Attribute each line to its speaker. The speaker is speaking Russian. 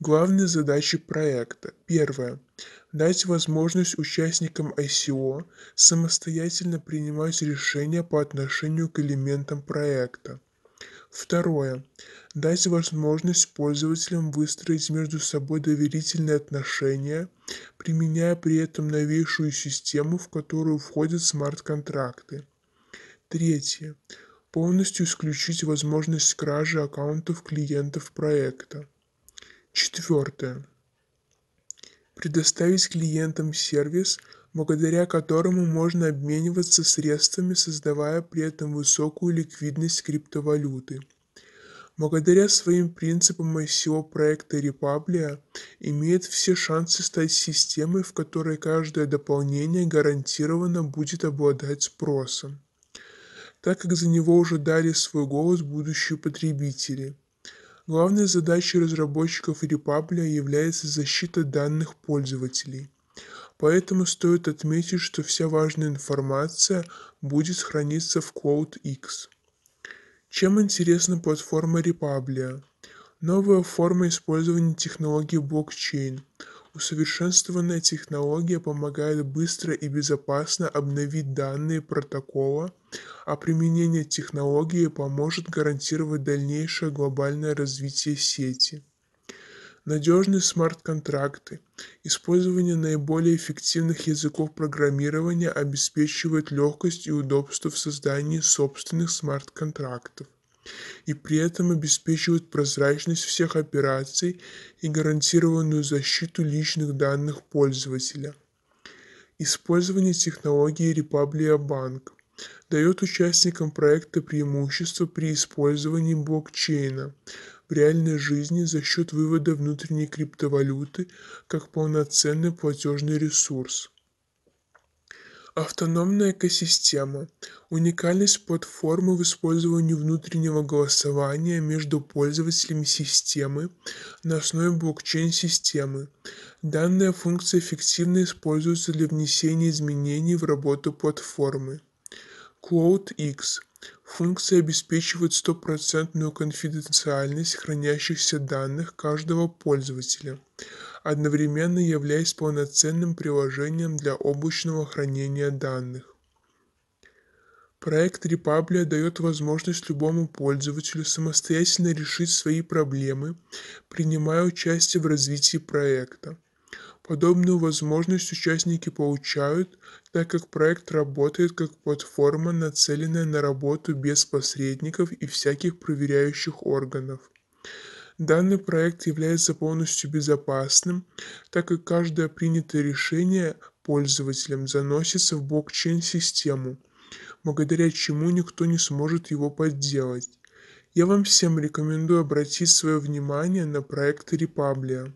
Speaker 1: Главные задачи проекта. Первое. Дать возможность участникам ICO самостоятельно принимать решения по отношению к элементам проекта. Второе. Дать возможность пользователям выстроить между собой доверительные отношения, применяя при этом новейшую систему, в которую входят смарт-контракты. Третье. Полностью исключить возможность кражи аккаунтов клиентов проекта. Четвертое. Предоставить клиентам сервис, благодаря которому можно обмениваться средствами, создавая при этом высокую ликвидность криптовалюты. Благодаря своим принципам ICO проекта Repablia имеет все шансы стать системой, в которой каждое дополнение гарантированно будет обладать спросом, так как за него уже дали свой голос будущие потребители – Главной задачей разработчиков Repablia является защита данных пользователей. Поэтому стоит отметить, что вся важная информация будет храниться в CloudX. Чем интересна платформа Repablia? Новая форма использования технологии блокчейн – Усовершенствованная технология помогает быстро и безопасно обновить данные протокола, а применение технологии поможет гарантировать дальнейшее глобальное развитие сети. Надежные смарт-контракты. Использование наиболее эффективных языков программирования обеспечивает легкость и удобство в создании собственных смарт-контрактов и при этом обеспечивают прозрачность всех операций и гарантированную защиту личных данных пользователя. Использование технологии Republic Bank дает участникам проекта преимущество при использовании блокчейна в реальной жизни за счет вывода внутренней криптовалюты как полноценный платежный ресурс автономная экосистема уникальность платформы в использовании внутреннего голосования между пользователями системы на основе блокчейн-системы. Данная функция эффективно используется для внесения изменений в работу платформы. CloudX Функция обеспечивает стопроцентную конфиденциальность хранящихся данных каждого пользователя, одновременно являясь полноценным приложением для облачного хранения данных. Проект Repablia дает возможность любому пользователю самостоятельно решить свои проблемы, принимая участие в развитии проекта. Подобную возможность участники получают, так как проект работает как платформа, нацеленная на работу без посредников и всяких проверяющих органов. Данный проект является полностью безопасным, так как каждое принятое решение пользователям заносится в блокчейн-систему, благодаря чему никто не сможет его подделать. Я вам всем рекомендую обратить свое внимание на проект Репаблия.